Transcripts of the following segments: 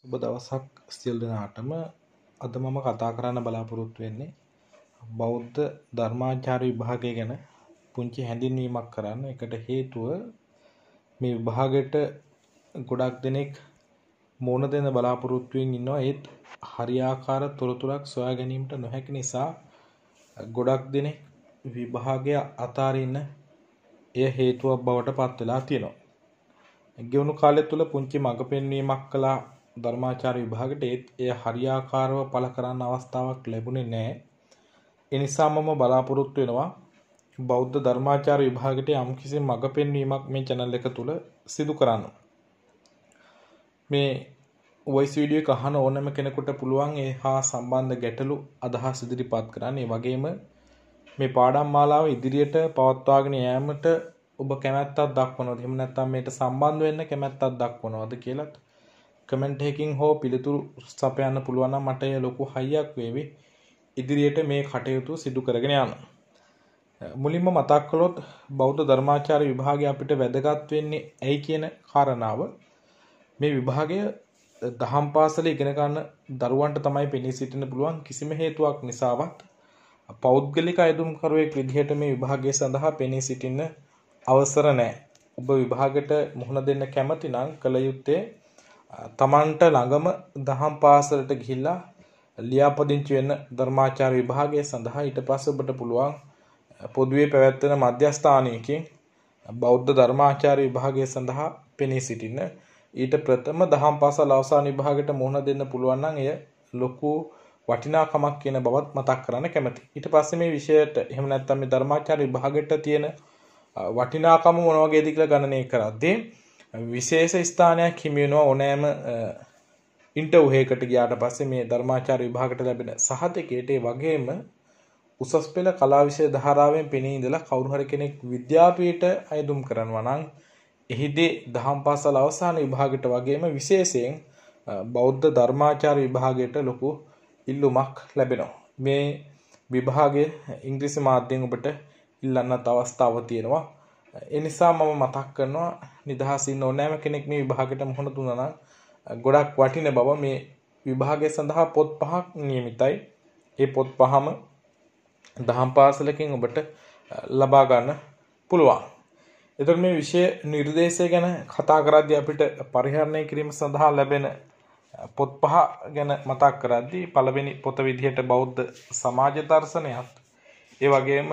සුබ දවසක් සියල් දෙනාටම අද මම කතා කරන්න බලාපොරොත්තු වෙන්නේ බෞද්ධ ධර්මාචාර විභාගය ගැන පුංචි හැඳින්වීමක් කරන්න එකට හේතුව මේ විභාගයට ගොඩක් දෙනෙක් මෝන දෙන බලාපොරොත්තුවෙන් ඉන්නවා ඒත් හරියාකාර තොරතුරක් සොයා ගැනීමට නොහැකි නිසා ගොඩක් දෙනෙක් විභාගය අතාරින්න එය හේතුවක් බවට පත් වෙලා තියෙනවා. ගෙවුණු කාලය තුළ පුංචි මඟ පෙන්වීමක් කළා ධර්මාචාර විභාගට ඒත් එය හරියාකාරව පල කරන්න අවස්ථාවක් ලැබුණේ නෑ. එනිසා මම බලාපොරොත්තු වෙනවා බෞද්ධ ධර්මාචාර විභාගට යම්කිසි මඟ පෙන්වීමක් මේ channel එක තුල සිදු කරන්න. මේ වොයිස් වීඩියෝ එක අහන ඕනම කෙනෙකුට පුළුවන් ඒ හා සම්බන්ධ ගැටලු අදහස් ඉදිරිපත් කරන්න. ඒ වගේම මේ පාඩම් මාලාව ඉදිරියට පවත්වාගෙන යෑමට ඔබ කැමැත්තක් දක්වනවද? එහෙම නැත්නම් මේට සම්බන්ධ වෙන්න කැමැත්තක් දක්වනවද කියලාත් කමෙන්ට් එකකින් හෝ පිළිතුරු සපයන්න පුළුවන් නම් මට ඒ ලොකු හයියක් වේවි ඉදිරියට මේ කටයුතු සිදු කරගෙන යන්න. මුලින්ම මතක් කළොත් බෞද්ධ ධර්මාචාර විභාගය අපිට වැදගත් වෙන්නේ ඇයි කියන කාරණාව මේ විභාගය දහම් පාසල ඉගෙන ගන්න දරුවන්ට තමයි පෙනී සිටින්න පුළුවන් කිසිම හේතුවක් නිසාවත් පෞද්ගලික අයදුම්කරුවෙක් විදිහට මේ විභාගය සඳහා පෙනී සිටින්න අවසර නැහැ. ඔබ විභාගයට මුහුණ දෙන්න කැමති නම් කල යුත්තේ තමන්ට ළඟම දහම් පාසලට ගිහිල්ලා ලියාපදිංචි වෙන්න ධර්මාචාර විභාගය සඳහා ඊට පස්සේ ඔබට පුළුවන් පොදුවේ පැවැත්වෙන මධ්‍යස්ථානයකින් බෞද්ධ ධර්මාචාර විභාගය සඳහා පෙනී සිටින්න. ඊට ප්‍රථම දහම් පාසල් අවසාන විභාගයට මුහුණ දෙන්න පුළුවන් නම් එය ලොකු වටිනාකමක් කියන බවත් මතක් කරන්න කැමතියි. ඊට පස්සේ මේ විෂයට එහෙම නැත්නම් මේ ධර්මාචාර විභාගයට තියෙන වටිනාකම මොන වගේද කියලා ගණනය කරද්දී විශේෂ ස්ථානයක් හිමිවෙනවා ඕනෑම ඉන්ටව්හේකට ගයාට පස්සේ මේ ධර්මාචාර විභාගට ලැබෙන සහතකේටේ වගේම උසස් පෙළ කලාවිශය ධාරාවෙන් පෙනීඉදලා කවරුහර කෙනෙක් විද්‍යාපීට අයදුම් කරනවා නං එහිදේ දහම් පාසල් අවසාන විභාගට වගේම විශේෂයෙන් බෞද්ධ ධර්මාචාර විභාගයට ලොකු ඉල්ලුමක් ලැබෙනවා. මේ විභාගේ ඉංග්‍රිසි මාධ්‍යෙන් ඔබට ඉල්ලන්න තවස්ථාව තියෙනවා. එනිසා මම මතක් කරනවා නිදහසින් ඕනෑම කෙනෙක් මේ විභාගයට මුහුණ දුන්නා ගොඩක් වටින බව මේ විභාගය සඳහා පොත් පහක් නියමිතයි. ඒ පොත් පහම දහම් පාසලකින් ඔබට ලබා ගන්න පුළුවන්. එතකොට මේ විෂය නිර්දේශය ගැන කතා කරද්දී අපිට පරිහරණය කිරීම සඳහා ලැබෙන පොත් පහ ගැන මතක් කරද්දී පළවෙනි පොත විදිහට බෞද්ධ සමාජ දර්ශනයත් ඒ වගේම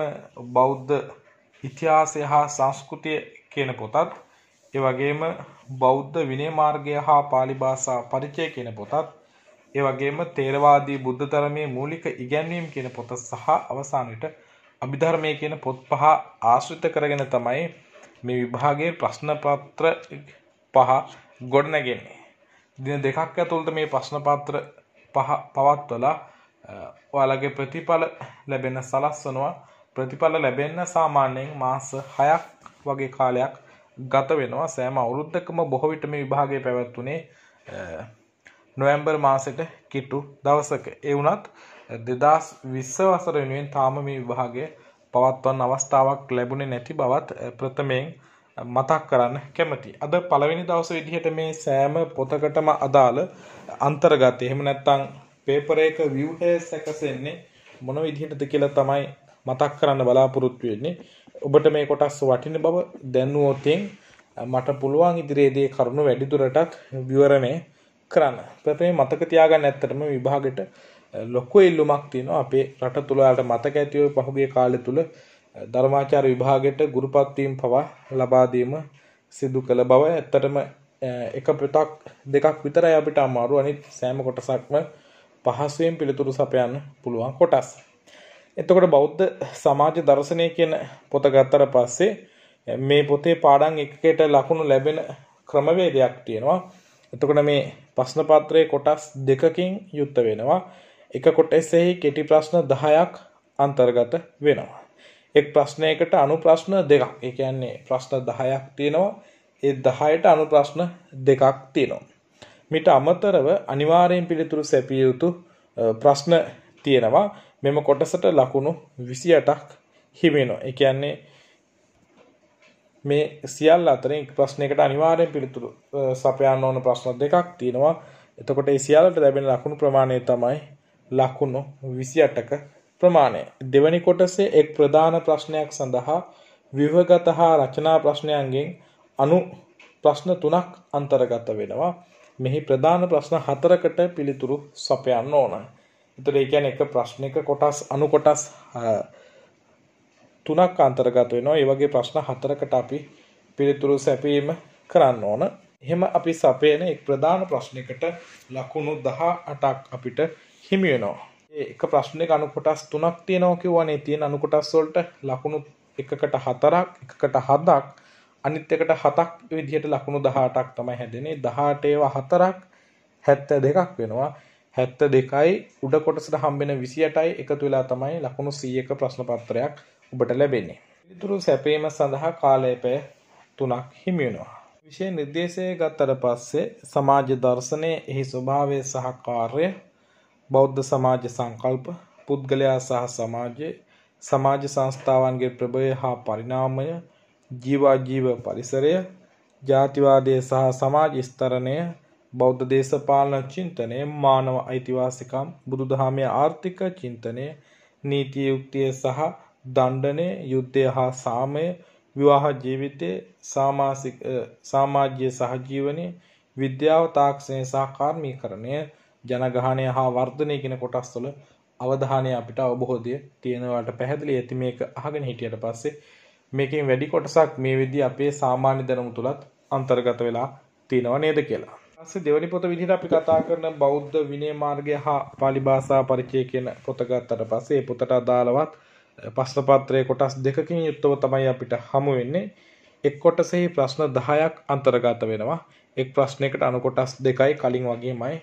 බෞද්ධ ඉතිහාසය හා සංස්කෘතිය කියන පොතත් ඒ වගේම බෞද්ධ විනය මාර්ගය හා pāli භාෂා පරිචය කියන පොතත් ඒ වගේම තේරවාදී බුද්ධ ධර්මයේ මූලික ඉගැන්වීම් කියන පොත සහ අවසානයේට අභිධර්මයේ කියන පොත් පහ ආශ්‍රිත කරගෙන තමයි මේ විභාගයේ ප්‍රශ්න පත්‍ර පහ ගොඩනැගෙන්නේ. දින දෙකක් ඇතුළත මේ ප්‍රශ්න පත්‍ර පහ පවත්වලා ඔයාලගේ ප්‍රතිඵල ලැබෙන සලස්වනවා. ප්‍රතිඵල ලැබෙන්න සාමාන්‍යයෙන් මාස 6ක් වගේ කාලයක් ගත වෙනවා සෑම අවුරුද්දකම බොහෝ විට මේ විභාගය පැවැත්වුණේ නොවැම්බර් මාසෙට කිට්ටු දවසක ඒ වුණත් 2020 වසර වෙනුවෙන් තාම මේ විභාගය පවත්වන්න අවස්ථාවක් ලැබුණේ නැති බවත් ප්‍රථමයෙන් මතක් කරන්න කැමති. අද පළවෙනි දවස විදිහට මේ සෑම පොතකටම අදාළ අන්තර්ගත එහෙම නැත්නම් පේපර් එක ව්‍යුහය සැකසෙන්නේ මොන විදිහටද කියලා තමයි මතක් කරන්න බලාපොරොත්තු වෙන්නේ. ඔබට මේ කොටස් වටින බව දැනුවොතින් මට පුළුවන් ඉදිරියේ දේ කරුණු වැඩිදුරටත් විවරණය කරන්න. ප්‍රථමේ මතක තියාගන්න ඇත්තටම විභාගෙට ලොකු ඉල්ලුමක් තියෙනවා අපේ රට තුල වලට මතක ඇතිව පහුගිය කාලය තුල ධර්මාචාර විභාගයට ගුරුපත්වීම් පවා ලබා දීම සිදු කළ බව ඇත්තටම එක පිටක් දෙකක් විතරයි අපිට අමාරු අනිත් සෑම කොටසක්ම පහසුවෙන් පිළිතුරු සපයන්න පුළුවන් කොටස්. එතකොට බෞද්ධ සමාජ දර්ශනය කියන පොත ගත්තට පස්සේ මේ පොතේ පාඩම් එකකට ලකුණු ලැබෙන ක්‍රමවේදයක් තියෙනවා. එතකොට මේ ප්‍රශ්න පත්‍රයේ කොටස් දෙකකින් යුක්ත වෙනවා. එක කොටසෙහි කෙටි ප්‍රශ්න 10ක් අන්තර්ගත වෙනවා. එක් ප්‍රශ්නයකට අනු ප්‍රශ්න දෙකක්. ඒ කියන්නේ ප්‍රශ්න 10ක් තියෙනවා. ඒ 10ට අනු ප්‍රශ්න දෙකක් තියෙනවා. මිට අමතරව අනිවාරයෙන් පිළිතුරු සැපිය යුතු ප්‍රශ්න තියෙනවා මෙම කොටසට ලකුණු විසි අටක් හිමෙනවා එකයන්නේ මේ සියල් අතරින් ප්‍රශ්නයකට අනිවාරයෙන් පිළිතුරු සපයන්න ඕන ප්‍රශ්න දෙකක් තියෙනවා එතකොට සියල්ලට ලැබෙන ලකුණු ප්‍රමාණය තමයි ලකුණු විසි අටක ප්‍රමාණය දෙවැනි කොටසේ එක් ප්‍රධාන ප්‍රශ්නයක් සඳහා විවගත හා රචනා ප්‍රශ්නයන්ගෙන් අනු ප්‍රශ්න තුනක් අන්තර්ගත වෙනවා මෙහි ප්‍රධාන ප්‍රශ්න හතරකට පිළිතුරු සපයන්න ඕනයි එතකොට ඒ කියන්නේ එක ප්‍රශ්නයක කොටස් අණු කොටස් තුනක් අන්තර්ගත වෙනවා. ඒ වගේ ප්‍රශ්න හතරකට අපි පිළිතුරු සැපීම කරන්න ඕන. එහෙම අපි සපයන එක් ප්‍රධාන ප්‍රශ්නයකට ලකුණු 18ක් අපිට හිමි වෙනවා. ඒ එක ප්‍රශ්නයක අණු කොටස් තුනක් තියෙනවා කියවනේ තියෙන අණු කොටස් වලට ලකුණු එකකට හතරක් එකකට හතක් අනිත් එකට හතක් විදිහට ලකුණු 18ක් තමයි හැදෙන්නේ 18 ඒවා හතරක් 72ක් වෙනවා හැත්ත දෙකයි උඩ කොටසට හම්බෙන විසියටයි එකතු වෙලා තමයි ලකුණු සීයක ප්‍රශ්නපත්‍රයක් ඔබට ලැබෙන්නේ. ඉතුරු සැපීම සඳහා කාලයපය තුනක් හිමියනවා. විෂය නිර්දේශය ගත්තට පස්සේ සමාජ දර්ශනය එහි ස්වභාවය සහ කාර්ය බෞද්ධ සමාජ සංකල්ප පුද්ගලයා සහ සමාජයේ සමාජ සංස්ථාවන්ගේ ප්‍රභවය හා පරිණාමය ජීවාජීව පරිසරය ජාතිවාදය සහ සමාජ ස්තරණය බෞද්ධ දේශපාලන චින්තනය මානව අයිතිවාසිකම් බුදුදහමය ආර්ථික චින්තනය නීතිය යුක්තිය සහ දණ්ඩනය යුද්ධය හා සාමය විවාහ ජීවිතය සාමාජ්‍ය සහජීවනය විද්‍යාව තාක්ෂණය සාකාර්මී කරණය ජනගහනය හා වර්ධනය කෙන කොටස් තුළ අවධානය අපිට අවබොහෝදය තියෙනවට පැහැදිලි ඇති මේක අහගෙන හිටියට පස්සේ මේකින් වැඩි කොටසක් මේ විදි අපේ සාමාන්‍ය දැනමු තුළත් අන්තර්ගත වෙලා තියෙනව නේද කියලා පස්සේ දෙවනි පොත විදිහට අපි කතා කරන බෞද්ධ විනය මාර්ගය හා පාලි භාෂා පරිචය කියන පොත ගත්තට පස්සේ ඒ පොතට අදාළවත් ප්‍රශ්න පත්‍රයේ කොටස් දෙකකින් යුක්තව තමයි අපිට හමු වෙන්නේ. එක් කොටසෙහි ප්‍රශ්න 10ක් අන්තර්ගත වෙනවා. එක් ප්‍රශ්නයකට අනු කොටස් දෙකයි කලින් වගේමයි.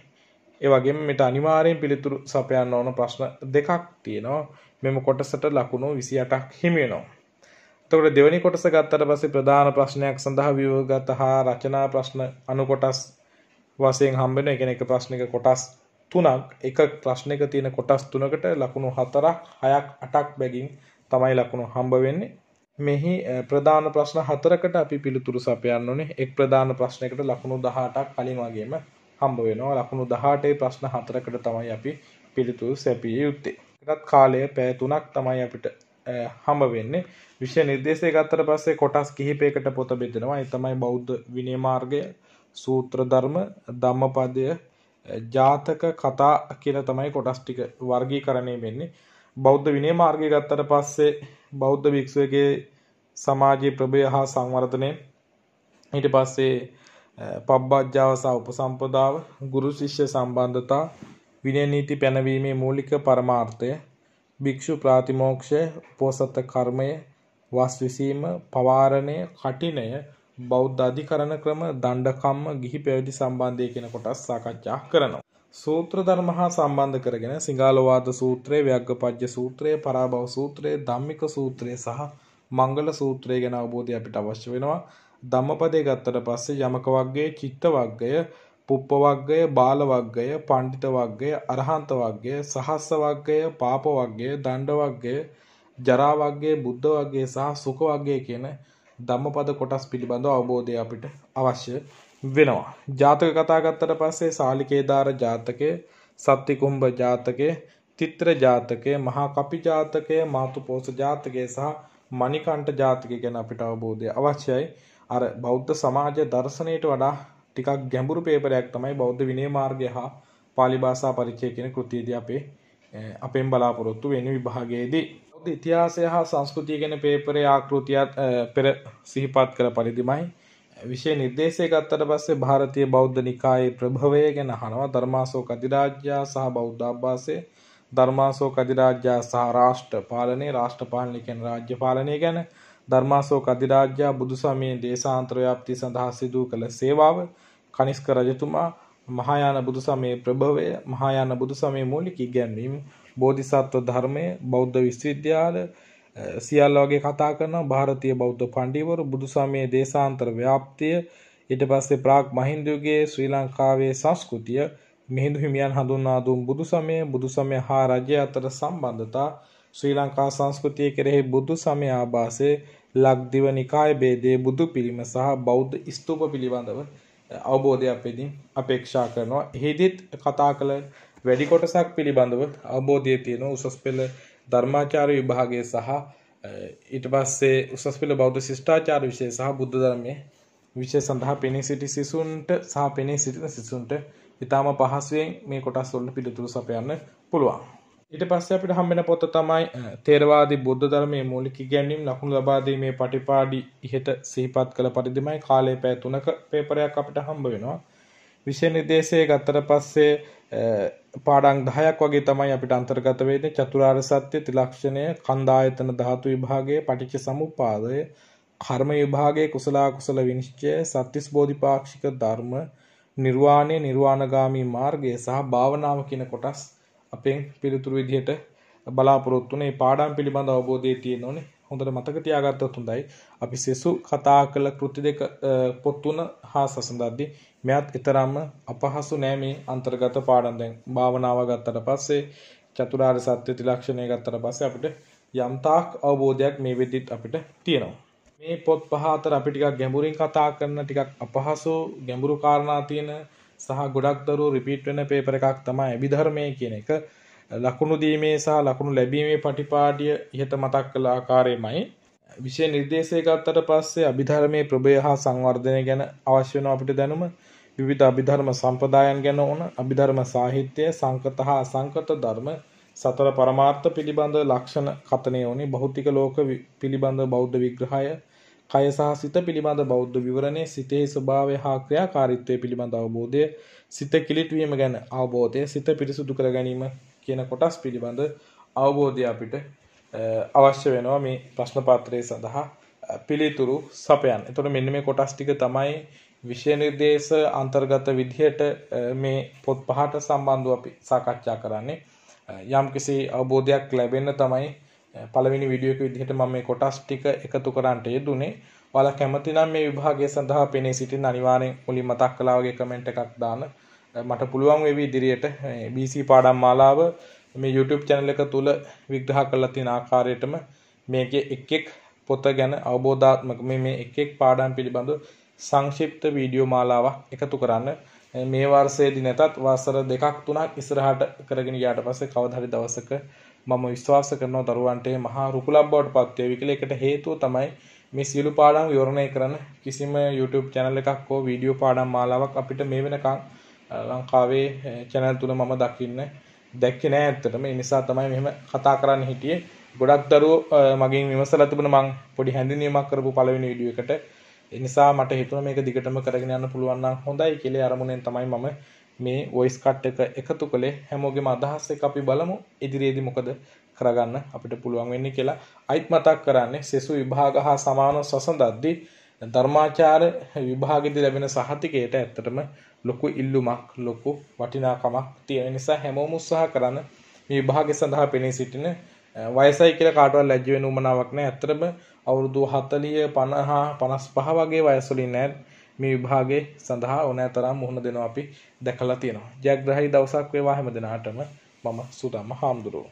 ඒ වගේම මෙට අනිවාර්යෙන් පිළිතුරු සපයන්න ඕන ප්‍රශ්න දෙකක් තියෙනවා. මෙම කොටසට ලකුණු 28ක් හිමි වෙනවා. එතකොට දෙවැනි කොටස ගත්තට පස්සේ ප්‍රධාන ප්‍රශ්නයක් සඳහා ව්‍යුහගත හා රචනා ප්‍රශ්න අනුකොටස් වසයෙන් හම්බෙන එකන එක ප්‍රශ්නක කොටස් තුනක් එක ප්‍රශ්නක තියෙන කොටස් තුනකට ලකුණු හතරක් හයක් අටක් බැගින් තමයි ලකුණු හම්බ වෙන්නේ මෙහි ප්‍රධාන ප්‍රශ්න හතරකට අපි පිළිතුරු සපයන්න ඕනේ එක් ප්‍රධාන ප්‍රශ්නයකට ලකුණු 18ක් කලින් වගේම හම්බ වෙනවා ලකුණු 18 ප්‍රශ්න හතරකට තමයි අපි පිළිතුරු සැපිය යුත්තේ ඒකත් කාලය පැය 3ක් තමයි අපිට හම්බ වෙන්නේ විෂය නිර්දේශය ගත්තට පස්සේ කොටස් කිහිපයකට පොත බෙදෙනවා ඒ තමයි බෞද්ධ විනය මාර්ගය සූත්‍ර ධර්ම ධම්මපදය ජාතක කතා කියලා තමයි කොටස් ටික වර්ගීකරණය වෙන්නේ. බෞද්ධ විනය මාර්ගය ගත්තට පස්සේ බෞද්ධ භික්ෂුවගේ සමාජයේ ප්‍රභය හා සංවර්ධනය ඊට පස්සේ පබ්බජ්ජාව සහ උපසම්පදාව ගුරු ශිෂ්‍ය සම්බන්ධතා විනය නීති පැනවීමේ මූලික පරමාර්ථය භික්ෂු ප්‍රාතිමෝක්ෂය උපෝසත කර්මය වස් විසීම පවාරණය කටිනය බෞද්ධ අධිකරණ ක්‍රම දණ්ඩකම්ම ගිහි පැවිදි සම්බන්ධය කියන කොටස් සාකච්ඡා කරනවා. සූත්‍ර ධර්ම හා සම්බන්ධ කරගෙන සිංහලවාද සූත්‍රය, ව්‍යග්ගපජ්ජ සූත්‍රය, පරාභව සූත්‍රය, ධම්මික සූත්‍රය සහ මංගල සූත්‍රය ගැන අවබෝධය අපිට අවශ්‍ය වෙනවා. ධම්මපදයේ ගත්තට පස්සේ යමක වර්ගයේ, චිත්ත වර්ගය, පුප්ප වර්ගය, බාල වර්ගය, පණ්ඩිත වර්ගය, අරහන්ත වර්ගය, සහස්ස වර්ගය, පාප වර්ගය, දණ්ඩ වර්ගය, ජරා වර්ගය, බුද්ධ වර්ගය සහ සුඛ වර්ගය කියන ධම්මපද කොටස් පිළිබඳව අවබෝධය අපිට අවශ්‍ය වෙනවා. ජාතක කතා ගත්තට පස්සේ සාලිකේදාර ජාතකය, සත්තිකුම්භ ජාතකය, තිත්‍ර ජාතකය, මහා කපි ජාතකය, මාතුපෝස ජාතකය සහ මණිකණ්ඨ ජාතකය ගැන අපිට අවබෝධය අවශ්‍යයි. අර බෞද්ධ සමාජ දර්ශනයට වඩා ටිකක් ගැඹුරු පේපරයක් තමයි බෞද්ධ විනය මාර්ගය හා පාලි භාෂා පරිචය කියන කෘතියේදී අපේ අපෙන් බලාපොරොත්තු වෙන විභාගයේදී බෞද්ධ ඉතිහාසය හා සංස්කෘතිය ගැන පේපරේ ආකෘතියත් පෙර සිහිපත් කළ පරිදිමයි විශය නිර්දේශය ගත්තට පස්සේ භාරතය බෞද්ධ නිකායේ ප්‍රභවය ගැන හනවා ධර්මාසෝ කතිරාජ්‍යා සහ බෞද්ධාභාසය ධර්මාසෝ කතිරාජ්‍යා සහ රාෂ්ට්‍ර පාලනය රාෂ්ට්‍ර පාලනය ගැන රාජ්‍ය පාලනය ගැන ධර්මාසෝ කතිරාජ්‍යා බුදුසමයේ දේශාන්තරව්‍යාප්ති සඳහා සිදු කළ සේවාව කනිස්ක රජතුමා මහායාන බුදුසමයේ ප්‍රභවය මහායාන බුදුසමයේ මූලික ඉගැන්වීම් බෝධිසත්ව ධර්මය බෞද්ධ විශ්වවිද්‍යාල සියල්ල වගේ කතා කරන ಭಾರತೀಯ බෞද්ධ පඬිවරු බුදුසමයේ දේශාන්තර ව්‍යාප්තිය ඊට පස්සේ ප්‍රාග් මහින්දුගේ ශ්‍රී ලංකාවේ සංස්කෘතිය මිහිඳු හිමියන් හඳුන්වා දුන් බුදුසමය බුදුසමය හා රජය අතර සම්බන්ධතා ශ්‍රී ලංකා සංස්කෘතිය කෙරෙහි බුදු සමය ආభాසයේ ලක්දිව නිකාය ભેදයේ බුදු පිළිම සහ බෞද්ධ ස්තූප පිළිබඳව අවබෝධයක් වෙදී අපේක්ෂා කරනවා. එහිදීත් කතා කළ වැඩි කොටසක් පිළිබඳව අවබෝධය තියෙන උසස් පෙළ ධර්මාචාර විභාගය සහ ඊට පස්සේ උසස් පෙළ බෞද්ධ ශිෂ්ටාචාර විෂය සහ බුද්ධ ධර්මයේ විෂය සඳහා පෙනී සිටි සිසුන්ට සහ පෙනී සිටින සිසුන්ට ඉතාම පහසුවෙන් මේ කොටස් වලට පිළිතුරු සපයන්න පුළුවන්. ඊට පස්සේ අපිට හම්බෙන පොත තමයි තේරවාදී බුද්ධ ධර්මයේ මූලික ඉගැන්වීම් ලකුණු ලබා දීමේ පටිපාඩි ඉහත සිහිපත් කළ පරිදිමයි කාලය පැය 3ක පේපරයක් අපිට හම්බ වෙනවා. විෂය නිදේශය ගත්තට පස්සේ පාඩම් 10ක් වගේ තමයි අපිට අන්තර්ගත වෙන්නේ චතුරාර්ය සත්‍ය ත්‍රිලක්ෂණය කන්දායතන ධාතු විභාගයේ පටිච්ච සමුප්පාදය කර්ම විභාගයේ කුසල කුසල විනිශ්චය සත්‍තිස් බෝධිපාක්ෂික ධර්ම නිර්වාණය නිර්වාණගාමී මාර්ගය සහ භාවනාව කියන කොටස් අපෙන් පිළිතුරු විදිහට බලාපොරොත්තු වෙන මේ පාඩම් පිළිබඳ අවබෝධය තියෙන්න ඕනේ හොඳට මතක තියාගත්තොත් හොඳයි අපි සෙසු කතා කළ කෘති දෙක පොත් තුන හා සසඳද්දී මෙයත් ඊතරම්ම අපහසු නෑ මේ අන්තර්ගත පාඩම් දැන් භාවනාව ගත්තට පස්සේ චතුරාර්ය සත්‍ය ත්‍රිලක්ෂණය ගත්තට පස්සේ අපිට යම්තාක් අවබෝධයක් මේ වෙද්දිත් අපිට තියෙනවා. මේ පොත් පහ අතර අපි ටිකක් ගැඹුරින් කතා කරන ටිකක් අපහසු ගැඹුරු කාරණා තියෙන සහ ගොඩක් දරුවෝ රිපීට් වෙන පේපර් එකක් තමයි අභිධර්මයේ කියන එක. ලකුණු දීමේ සහ ලකුණු ලැබීමේ පටිපාඩිය ඉහත මතක් කළ ආකාරයමයි විෂය නිර්දේශය ගත්තට පස්සේ අභිධර්මයේ ප්‍රභය හා සංවර්ධනය ගැන අවශ්‍ය වෙන අපිට දැනුම විවිධ අභිධර්ම සම්පදායන් ගැන ඕන අභිධර්ම සාහිත්‍යය සංකත හා අසංකත ධර්ම සතර පරමාර්ථ පිළිබඳ ලක්ෂණ කතනය ඕනි භෞතික ලෝක පිළිබඳ බෞද්ධ විග්‍රහය කය සහ සිත පිළිබඳ බෞද්ධ විවරණය සිතේ ස්වභාවය හා ක්‍රියාකාරීත්වය පිළිබඳ අවබෝධය සිත කිලිටවීම ගැන අවබෝධය සිත පිරිසුදු කර ගැනීම කියන කොටස් පිළිබඳ අවබෝධය අපිට අවශ්‍ය වෙනවා මේ ප්‍රශ්න පාත්‍රය සඳහා පිළිතුරු සපයන් එතොට මෙන්න මේ කොටස් ටික තමයි විෂය නිර්දේශ අන්තර්ගත විදිහට මේ පොත් පහට සම්බන්ධව අපි සාකච්ඡා කරන්නේ යම් කිසි අවබෝධයක් ලැබෙන්න තමයි පළවෙනි වීඩියෝ එක විදිහට මම මේ කොටස් ටික එකතු කරන්නට යෙදුනේ. ඔයාලා කැමතිනම් මේ විභාගය සඳහා පෙනී සිටින්න අනිවාර්යෙන් මුලින් මතක් කළා වගේ කමෙන්ට් එකක් දාන්න. මට පුළුවන් වෙවි ඉදිරියට BC පාඩම් මාලාව මේ YouTube channel එක තුල විග්‍රහ කරලා තියෙන ආකාරයටම මේකේ එක් එක් පොත ගැන අවබෝධාත්මක මේ මේ එක් එක් පාඩම් පිළිබඳව සංක්ෂිප්ත වීඩියෝ මාලාවක් එකතු කරන්න මේ වර්ෂයේදී නැතත් වසර දෙකක් තුනක් ඉස්සරහට කරගෙන ගියාට පස්සේ කවදාහරි දවසක මම විශ්වාස කරනවා දරුවන්ට මහා රුකුලක් බවට පත් වේවි කියලා ඒකට හේතුව තමයි මේ සියලු පාඩම් විවරණය කරන කිසිම YouTube channel එකක් හෝ වීඩියෝ පාඩම් මාලාවක් අපිට මේ වෙනකන් ලංකාවේ channel තුන මම දකින්න දැක්කේ නෑ ඇත්තටම ඒ නිසා තමයි මෙහෙම කතා කරන්න හිටියේ ගොඩක් දරුවෝ මගෙන් විමසලා තිබුණා මං පොඩි හැඳින්වීමක් කරපු පළවෙනි වීඩියෝ එකට එනිසා මට හිතුන මේක දිගටම කරගෙන යන්න පුළුවන්නම් හොඳයි කෙලේ අරමුණෙන් තමයි මම මේ වොයිස් කට් එක එකතු කළේ හැමෝගෙම අදහස් එක අපි බලමු ඉදිරියේදී මොකද කරගන්න අපිට පුළුවන් වෙන්නේ කියලා අයිත් මතක් කරන්නේ සෙසු විභාග හා සමාන සසඳද්දී ධර්මාචාර විභාගෙදි ලැබෙන සහතිකයට ඇත්තටම ලොකු ඉල්ලුමක් ලොකු වටිනාකමක් තියෙන නිසා හැමෝම උත්සාහ කරන මේ විභාගය සඳහා පෙනී සිටින වයසයි කියලා කාටවත් ලැජ්ජ වෙන උමනාවක් නැහැ. ඇත්තටම අවුරුදු 40 50 55 වගේ වයස් වලින් මේ විභාගේ සඳහා ඕනෑතරම් මුහුණ දෙනවා අපි දැකලා තියෙනවා. ජයග්‍රහී දවසක් වේවා හැම දිනාටම මම සුදම්ම හාමුදුරුවෝ.